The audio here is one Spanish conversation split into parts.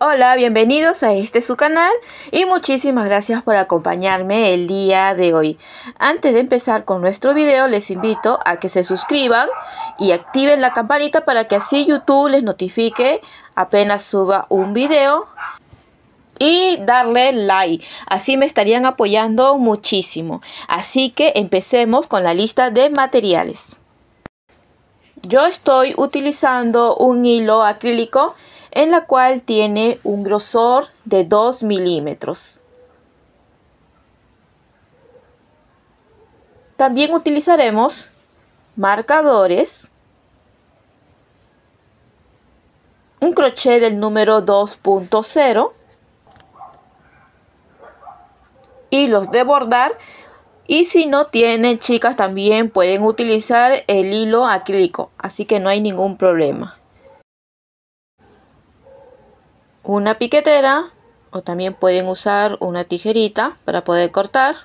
Hola, bienvenidos a este su canal y muchísimas gracias por acompañarme el día de hoy. Antes de empezar con nuestro video les invito a que se suscriban y activen la campanita para que así YouTube les notifique apenas suba un video y darle like. Así me estarían apoyando muchísimo. Así que empecemos con la lista de materiales. Yo estoy utilizando un hilo acrílico en la cual tiene un grosor de 2 milímetros. También utilizaremos marcadores, un crochet del número 2.0 hilos de bordar y si no tienen chicas también pueden utilizar el hilo acrílico así que no hay ningún problema una piquetera o también pueden usar una tijerita para poder cortar.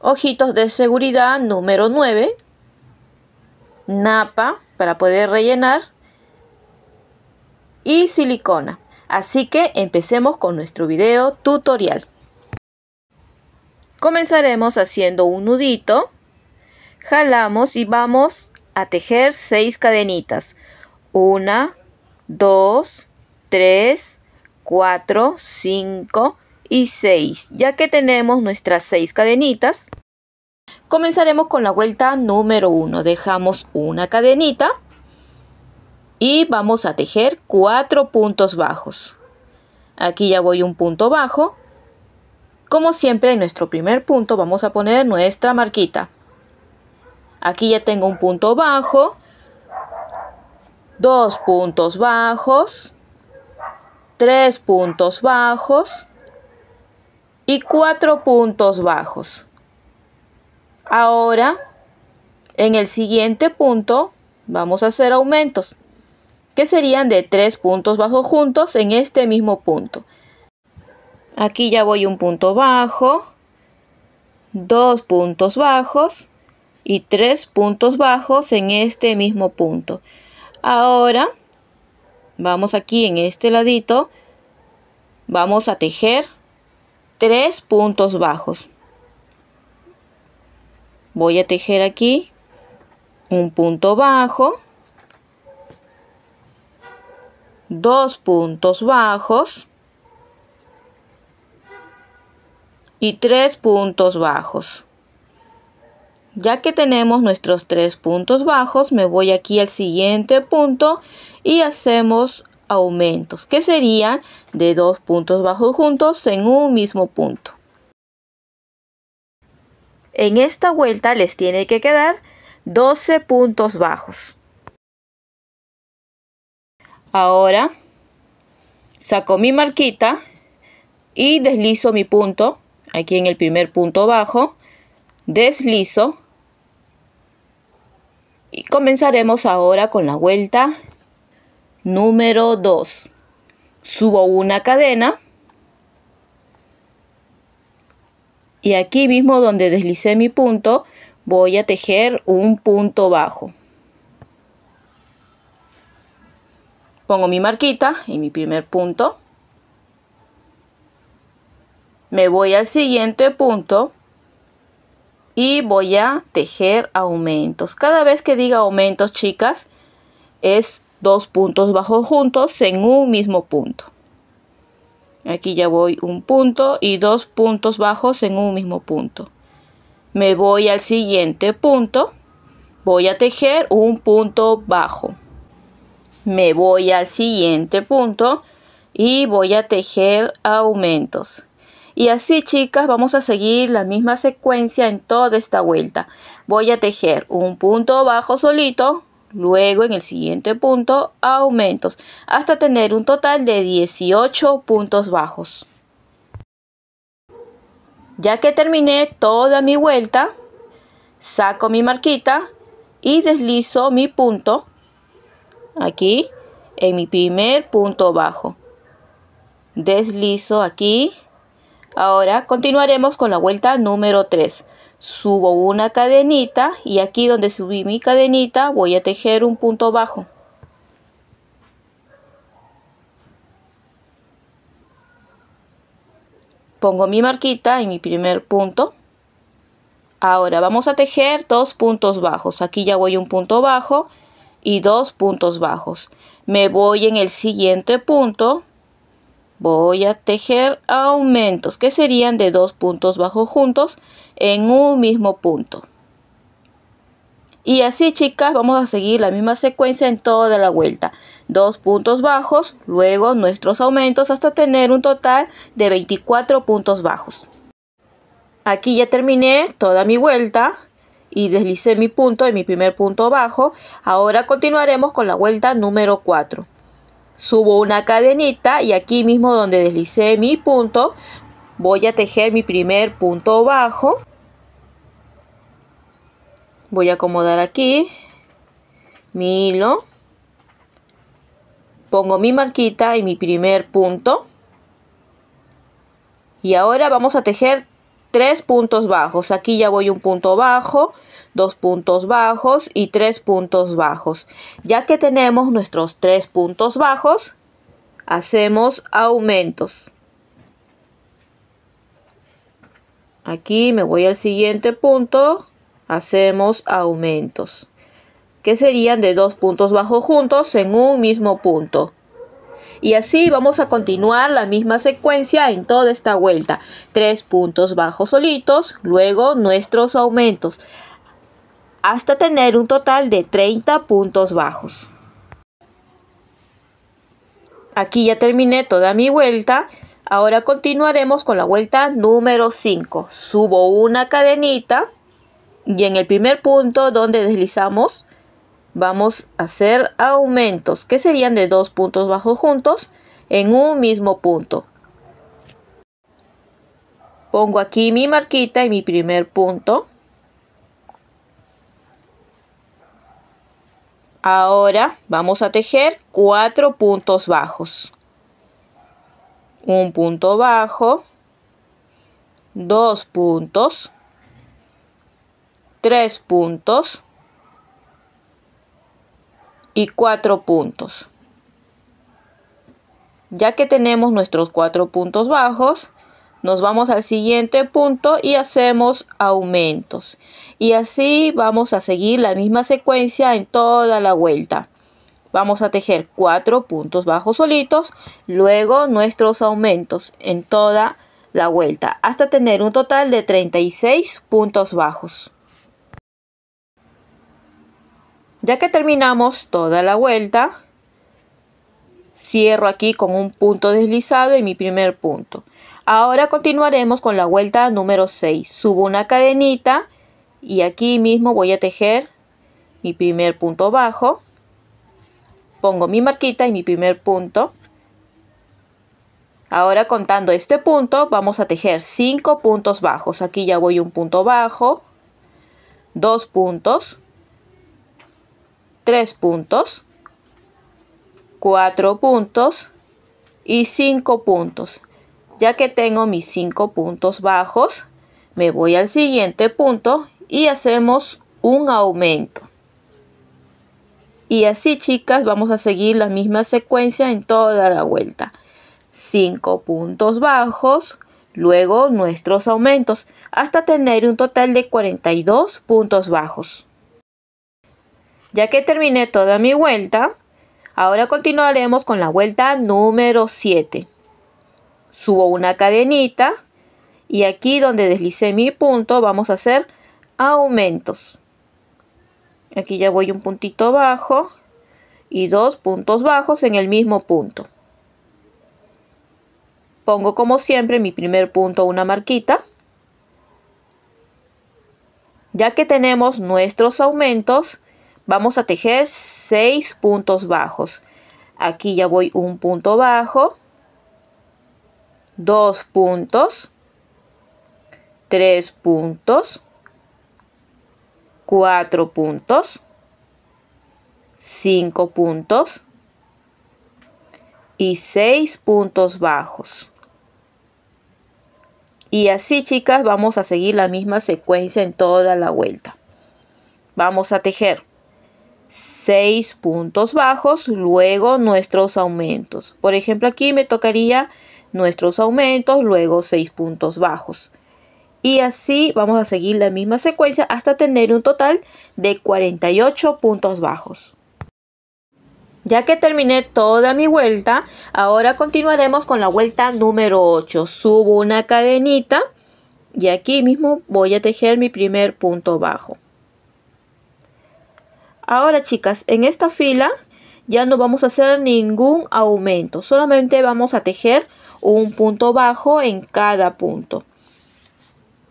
Ojitos de seguridad número 9. Napa para poder rellenar. Y silicona. Así que empecemos con nuestro video tutorial. Comenzaremos haciendo un nudito. Jalamos y vamos a tejer 6 cadenitas. 1, 2, 3, 4, 5 y 6. Ya que tenemos nuestras 6 cadenitas, comenzaremos con la vuelta número 1. Dejamos una cadenita y vamos a tejer 4 puntos bajos. Aquí ya voy un punto bajo. Como siempre en nuestro primer punto vamos a poner nuestra marquita. Aquí ya tengo un punto bajo, dos puntos bajos, tres puntos bajos y cuatro puntos bajos. Ahora, en el siguiente punto, vamos a hacer aumentos, que serían de tres puntos bajos juntos en este mismo punto. Aquí ya voy un punto bajo, dos puntos bajos y tres puntos bajos en este mismo punto. Ahora vamos aquí en este ladito, vamos a tejer tres puntos bajos. Voy a tejer aquí un punto bajo, dos puntos bajos y tres puntos bajos. Ya que tenemos nuestros tres puntos bajos, me voy aquí al siguiente punto y hacemos aumentos, que serían de dos puntos bajos juntos en un mismo punto. En esta vuelta les tiene que quedar 12 puntos bajos. Ahora saco mi marquita y deslizo mi punto aquí en el primer punto bajo, deslizo y comenzaremos ahora con la vuelta número 2. Subo una cadena. Y aquí mismo donde deslicé mi punto, voy a tejer un punto bajo. Pongo mi marquita y mi primer punto. Me voy al siguiente punto y voy a tejer aumentos. Cada vez que diga aumentos, chicas, es dos puntos bajos juntos en un mismo punto. Aquí ya voy un punto y dos puntos bajos en un mismo punto. Me voy al siguiente punto. Voy a tejer un punto bajo. Me voy al siguiente punto y voy a tejer aumentos. Y así chicas vamos a seguir la misma secuencia en toda esta vuelta. Voy a tejer un punto bajo solito, luego en el siguiente punto aumentos, hasta tener un total de 18 puntos bajos. Ya que terminé toda mi vuelta, saco mi marquita y deslizo mi punto aquí en mi primer punto bajo. Deslizo aquí Ahora continuaremos con la vuelta número 3. Subo una cadenita y aquí donde subí mi cadenita voy a tejer un punto bajo. Pongo mi marquita en mi primer punto. Ahora vamos a tejer dos puntos bajos. Aquí ya voy un punto bajo y dos puntos bajos. Me voy en el siguiente punto voy a tejer aumentos que serían de dos puntos bajos juntos en un mismo punto y así chicas vamos a seguir la misma secuencia en toda la vuelta dos puntos bajos luego nuestros aumentos hasta tener un total de 24 puntos bajos aquí ya terminé toda mi vuelta y deslicé mi punto en mi primer punto bajo ahora continuaremos con la vuelta número 4 subo una cadenita y aquí mismo donde deslicé mi punto voy a tejer mi primer punto bajo voy a acomodar aquí mi hilo pongo mi marquita y mi primer punto y ahora vamos a tejer tres puntos bajos aquí ya voy un punto bajo dos puntos bajos y tres puntos bajos. Ya que tenemos nuestros tres puntos bajos, hacemos aumentos. Aquí me voy al siguiente punto, hacemos aumentos, que serían de dos puntos bajos juntos en un mismo punto. Y así vamos a continuar la misma secuencia en toda esta vuelta. Tres puntos bajos solitos, luego nuestros aumentos hasta tener un total de 30 puntos bajos. Aquí ya terminé toda mi vuelta. Ahora continuaremos con la vuelta número 5. Subo una cadenita y en el primer punto donde deslizamos vamos a hacer aumentos que serían de dos puntos bajos juntos en un mismo punto. Pongo aquí mi marquita y mi primer punto Ahora vamos a tejer cuatro puntos bajos. Un punto bajo, dos puntos, tres puntos y cuatro puntos. Ya que tenemos nuestros cuatro puntos bajos, nos vamos al siguiente punto y hacemos aumentos. Y así vamos a seguir la misma secuencia en toda la vuelta. Vamos a tejer cuatro puntos bajos solitos, luego nuestros aumentos en toda la vuelta, hasta tener un total de 36 puntos bajos. Ya que terminamos toda la vuelta, cierro aquí con un punto deslizado en mi primer punto. Ahora continuaremos con la vuelta número 6. Subo una cadenita y aquí mismo voy a tejer mi primer punto bajo. Pongo mi marquita y mi primer punto. Ahora contando este punto vamos a tejer 5 puntos bajos. Aquí ya voy un punto bajo, 2 puntos, 3 puntos, 4 puntos y 5 puntos. Ya que tengo mis 5 puntos bajos, me voy al siguiente punto y hacemos un aumento. Y así chicas vamos a seguir la misma secuencia en toda la vuelta. 5 puntos bajos, luego nuestros aumentos, hasta tener un total de 42 puntos bajos. Ya que terminé toda mi vuelta, ahora continuaremos con la vuelta número 7 subo una cadenita y aquí donde deslicé mi punto vamos a hacer aumentos. Aquí ya voy un puntito bajo y dos puntos bajos en el mismo punto. Pongo como siempre mi primer punto una marquita. Ya que tenemos nuestros aumentos, vamos a tejer seis puntos bajos. Aquí ya voy un punto bajo 2 puntos, tres puntos, 4 puntos, 5 puntos y 6 puntos bajos. Y así chicas vamos a seguir la misma secuencia en toda la vuelta. Vamos a tejer seis puntos bajos, luego nuestros aumentos. Por ejemplo aquí me tocaría nuestros aumentos, luego 6 puntos bajos. Y así vamos a seguir la misma secuencia hasta tener un total de 48 puntos bajos. Ya que terminé toda mi vuelta, ahora continuaremos con la vuelta número 8. Subo una cadenita y aquí mismo voy a tejer mi primer punto bajo. Ahora chicas, en esta fila ya no vamos a hacer ningún aumento, solamente vamos a tejer un punto bajo en cada punto.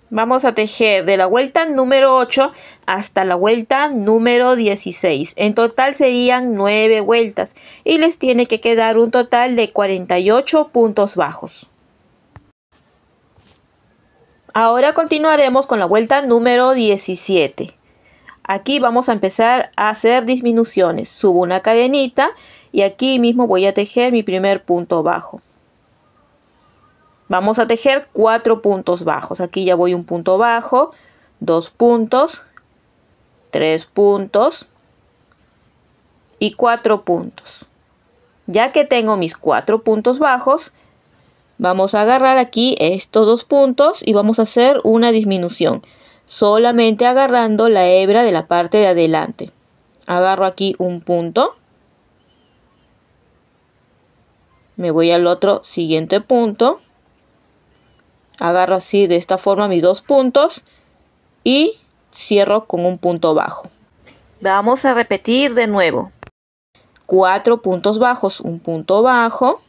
Vamos a tejer de la vuelta número 8 hasta la vuelta número 16. En total serían 9 vueltas y les tiene que quedar un total de 48 puntos bajos. Ahora continuaremos con la vuelta número 17. Aquí vamos a empezar a hacer disminuciones. Subo una cadenita y aquí mismo voy a tejer mi primer punto bajo. Vamos a tejer cuatro puntos bajos. Aquí ya voy un punto bajo, dos puntos, tres puntos y cuatro puntos. Ya que tengo mis cuatro puntos bajos, vamos a agarrar aquí estos dos puntos y vamos a hacer una disminución. Solamente agarrando la hebra de la parte de adelante. Agarro aquí un punto. Me voy al otro siguiente punto agarro así de esta forma mis dos puntos y cierro con un punto bajo. Vamos a repetir de nuevo. Cuatro puntos bajos, un punto bajo,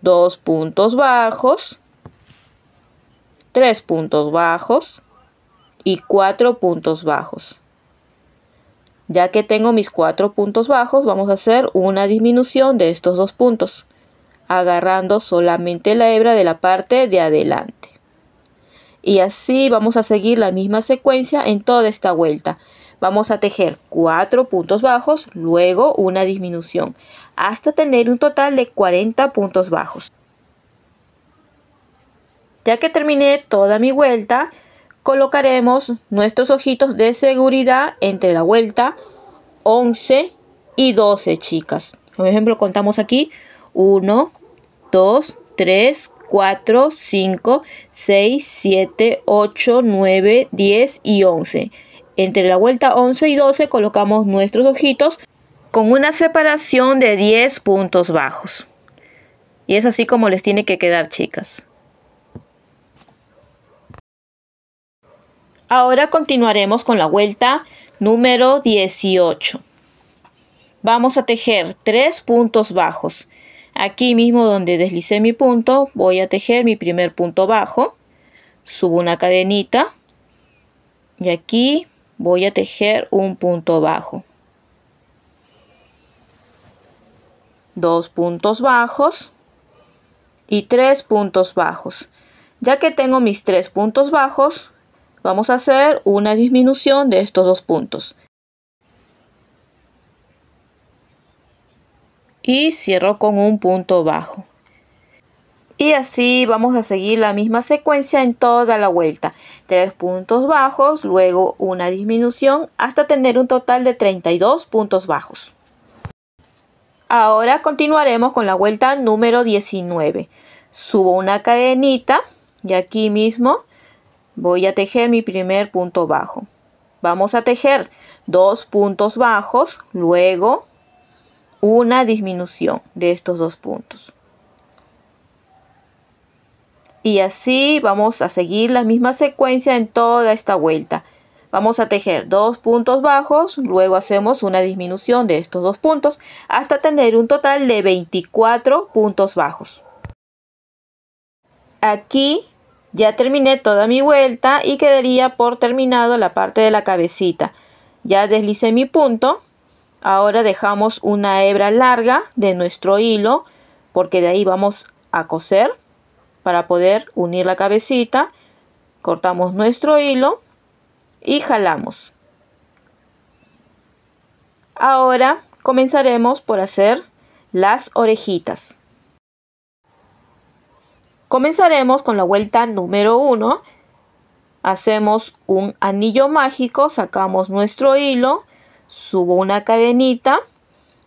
dos puntos bajos, tres puntos bajos y cuatro puntos bajos. Ya que tengo mis cuatro puntos bajos, vamos a hacer una disminución de estos dos puntos agarrando solamente la hebra de la parte de adelante. Y así vamos a seguir la misma secuencia en toda esta vuelta. Vamos a tejer cuatro puntos bajos, luego una disminución, hasta tener un total de 40 puntos bajos. Ya que terminé toda mi vuelta, colocaremos nuestros ojitos de seguridad entre la vuelta 11 y 12, chicas. Por ejemplo, contamos aquí 1, 2, 3, 4, 5, 6, 7, 8, 9, 10 y 11. Entre la vuelta 11 y 12 colocamos nuestros ojitos con una separación de 10 puntos bajos. Y es así como les tiene que quedar, chicas. Ahora continuaremos con la vuelta número 18. Vamos a tejer 3 puntos bajos. Aquí mismo donde deslicé mi punto, voy a tejer mi primer punto bajo, subo una cadenita y aquí voy a tejer un punto bajo. Dos puntos bajos y tres puntos bajos. Ya que tengo mis tres puntos bajos, vamos a hacer una disminución de estos dos puntos. y cierro con un punto bajo. Y así vamos a seguir la misma secuencia en toda la vuelta. Tres puntos bajos, luego una disminución hasta tener un total de 32 puntos bajos. Ahora continuaremos con la vuelta número 19. Subo una cadenita y aquí mismo voy a tejer mi primer punto bajo. Vamos a tejer dos puntos bajos, luego una disminución de estos dos puntos. Y así vamos a seguir la misma secuencia en toda esta vuelta. Vamos a tejer dos puntos bajos, luego hacemos una disminución de estos dos puntos hasta tener un total de 24 puntos bajos. Aquí ya terminé toda mi vuelta y quedaría por terminado la parte de la cabecita. Ya deslicé mi punto Ahora dejamos una hebra larga de nuestro hilo porque de ahí vamos a coser para poder unir la cabecita. Cortamos nuestro hilo y jalamos. Ahora comenzaremos por hacer las orejitas. Comenzaremos con la vuelta número uno. Hacemos un anillo mágico, sacamos nuestro hilo, subo una cadenita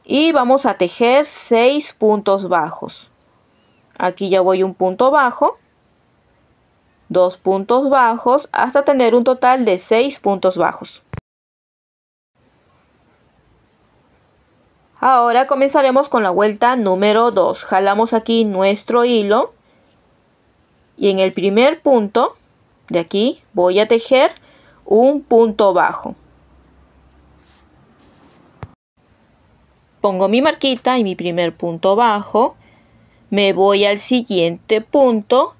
y vamos a tejer 6 puntos bajos. Aquí ya voy un punto bajo, dos puntos bajos, hasta tener un total de 6 puntos bajos. Ahora comenzaremos con la vuelta número 2. Jalamos aquí nuestro hilo y en el primer punto de aquí voy a tejer un punto bajo. pongo mi marquita y mi primer punto bajo, me voy al siguiente punto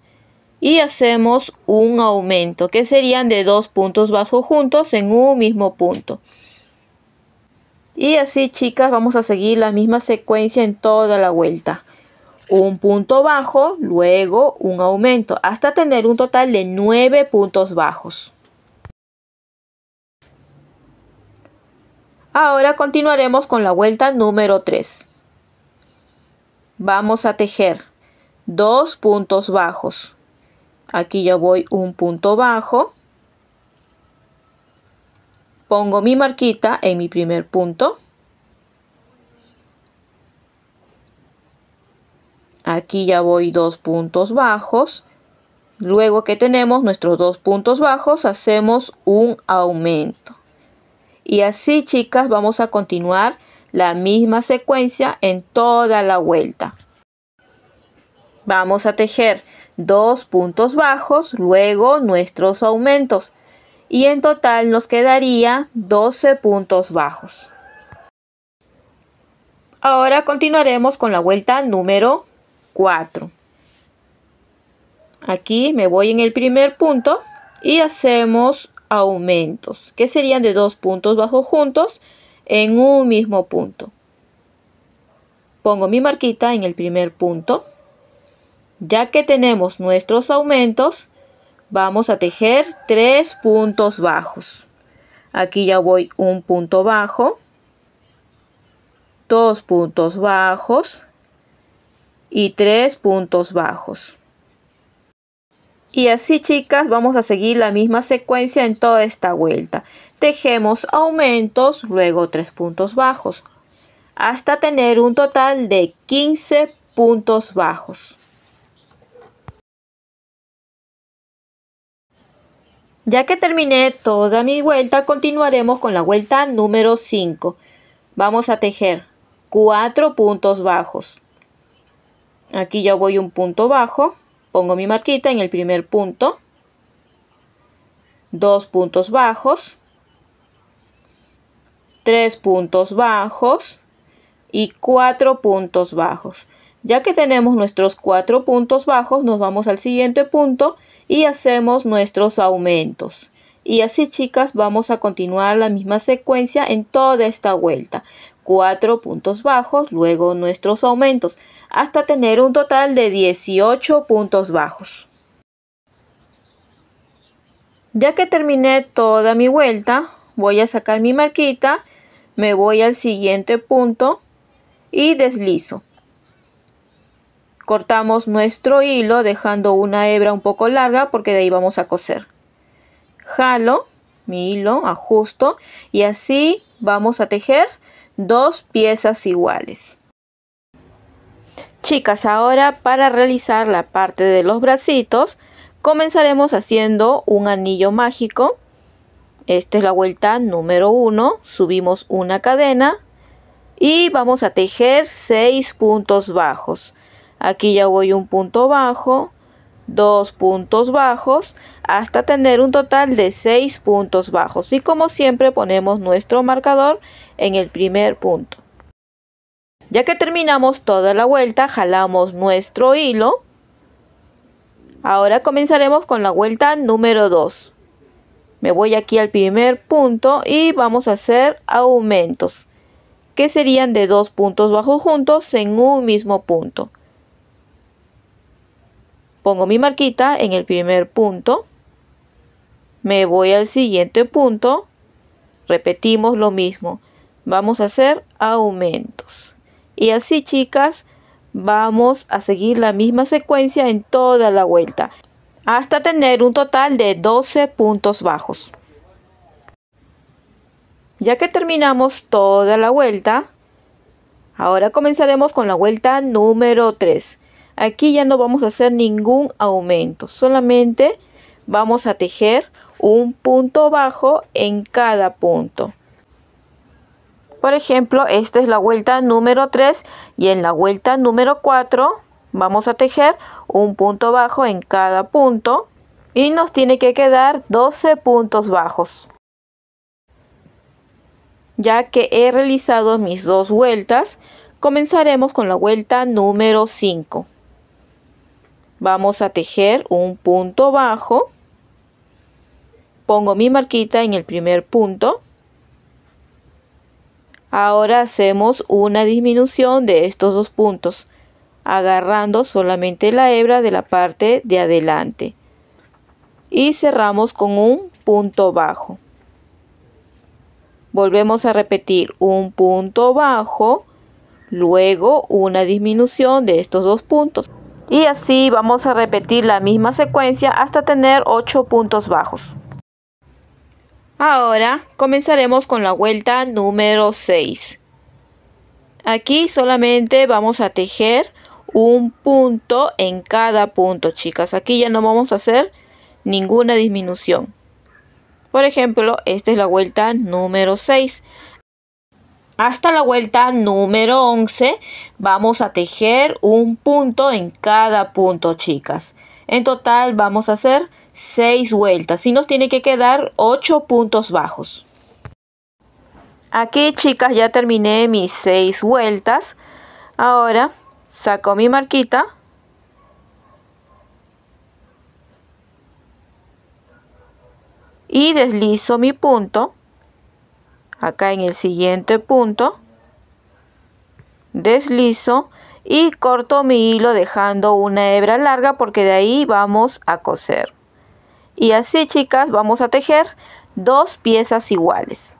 y hacemos un aumento que serían de dos puntos bajos juntos en un mismo punto. Y así chicas vamos a seguir la misma secuencia en toda la vuelta. Un punto bajo, luego un aumento, hasta tener un total de nueve puntos bajos. Ahora continuaremos con la vuelta número 3. Vamos a tejer dos puntos bajos. Aquí ya voy un punto bajo. Pongo mi marquita en mi primer punto. Aquí ya voy dos puntos bajos. Luego que tenemos nuestros dos puntos bajos, hacemos un aumento. Y así, chicas, vamos a continuar la misma secuencia en toda la vuelta. Vamos a tejer dos puntos bajos, luego nuestros aumentos. Y en total nos quedaría 12 puntos bajos. Ahora continuaremos con la vuelta número 4. Aquí me voy en el primer punto y hacemos aumentos, que serían de dos puntos bajos juntos en un mismo punto. Pongo mi marquita en el primer punto. Ya que tenemos nuestros aumentos, vamos a tejer tres puntos bajos. Aquí ya voy un punto bajo, dos puntos bajos y tres puntos bajos. Y así chicas vamos a seguir la misma secuencia en toda esta vuelta. Tejemos aumentos, luego tres puntos bajos, hasta tener un total de 15 puntos bajos. Ya que terminé toda mi vuelta, continuaremos con la vuelta número 5. Vamos a tejer cuatro puntos bajos. Aquí ya voy un punto bajo. Pongo mi marquita en el primer punto, dos puntos bajos, tres puntos bajos y cuatro puntos bajos. Ya que tenemos nuestros cuatro puntos bajos, nos vamos al siguiente punto y hacemos nuestros aumentos. Y así chicas, vamos a continuar la misma secuencia en toda esta vuelta. 4 puntos bajos, luego nuestros aumentos, hasta tener un total de 18 puntos bajos. Ya que terminé toda mi vuelta, voy a sacar mi marquita, me voy al siguiente punto y deslizo. Cortamos nuestro hilo dejando una hebra un poco larga porque de ahí vamos a coser. Jalo mi hilo, ajusto y así vamos a tejer dos piezas iguales. Chicas, ahora para realizar la parte de los bracitos, comenzaremos haciendo un anillo mágico. Esta es la vuelta número 1, subimos una cadena y vamos a tejer 6 puntos bajos. Aquí ya voy un punto bajo, dos puntos bajos hasta tener un total de seis puntos bajos y como siempre ponemos nuestro marcador en el primer punto. Ya que terminamos toda la vuelta jalamos nuestro hilo. Ahora comenzaremos con la vuelta número 2. Me voy aquí al primer punto y vamos a hacer aumentos que serían de dos puntos bajos juntos en un mismo punto. Pongo mi marquita en el primer punto. Me voy al siguiente punto. Repetimos lo mismo. Vamos a hacer aumentos. Y así, chicas, vamos a seguir la misma secuencia en toda la vuelta. Hasta tener un total de 12 puntos bajos. Ya que terminamos toda la vuelta, ahora comenzaremos con la vuelta número 3. Aquí ya no vamos a hacer ningún aumento, solamente vamos a tejer un punto bajo en cada punto. Por ejemplo, esta es la vuelta número 3 y en la vuelta número 4 vamos a tejer un punto bajo en cada punto y nos tiene que quedar 12 puntos bajos. Ya que he realizado mis dos vueltas, comenzaremos con la vuelta número 5 vamos a tejer un punto bajo pongo mi marquita en el primer punto ahora hacemos una disminución de estos dos puntos agarrando solamente la hebra de la parte de adelante y cerramos con un punto bajo volvemos a repetir un punto bajo luego una disminución de estos dos puntos y así vamos a repetir la misma secuencia hasta tener 8 puntos bajos. Ahora comenzaremos con la vuelta número 6. Aquí solamente vamos a tejer un punto en cada punto, chicas. Aquí ya no vamos a hacer ninguna disminución. Por ejemplo, esta es la vuelta número 6. Hasta la vuelta número 11 vamos a tejer un punto en cada punto, chicas. En total vamos a hacer 6 vueltas y nos tiene que quedar 8 puntos bajos. Aquí, chicas, ya terminé mis 6 vueltas. Ahora saco mi marquita. Y deslizo mi punto acá en el siguiente punto deslizo y corto mi hilo dejando una hebra larga porque de ahí vamos a coser y así chicas vamos a tejer dos piezas iguales